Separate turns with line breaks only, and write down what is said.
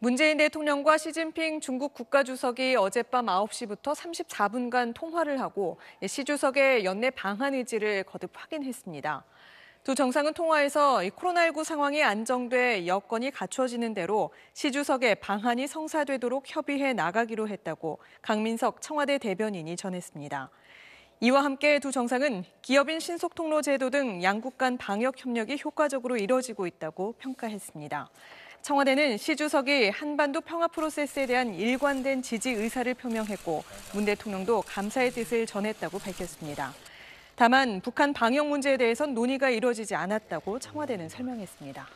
문재인 대통령과 시진핑 중국 국가주석이 어젯밤 9시부터 34분간 통화를 하고 시 주석의 연내 방한 의지를 거듭 확인했습니다. 두 정상은 통화에서 코로나19 상황이 안정돼 여건이 갖추어지는 대로 시 주석의 방한이 성사되도록 협의해 나가기로 했다고 강민석 청와대 대변인이 전했습니다. 이와 함께 두 정상은 기업인 신속 통로 제도 등 양국 간 방역 협력이 효과적으로 이뤄지고 있다고 평가했습니다. 청와대는 시 주석이 한반도 평화 프로세스에 대한 일관된 지지 의사를 표명했고 문 대통령도 감사의 뜻을 전했다고 밝혔습니다. 다만 북한 방역 문제에 대해선 논의가 이뤄지지 않았다고 청와대는 설명했습니다.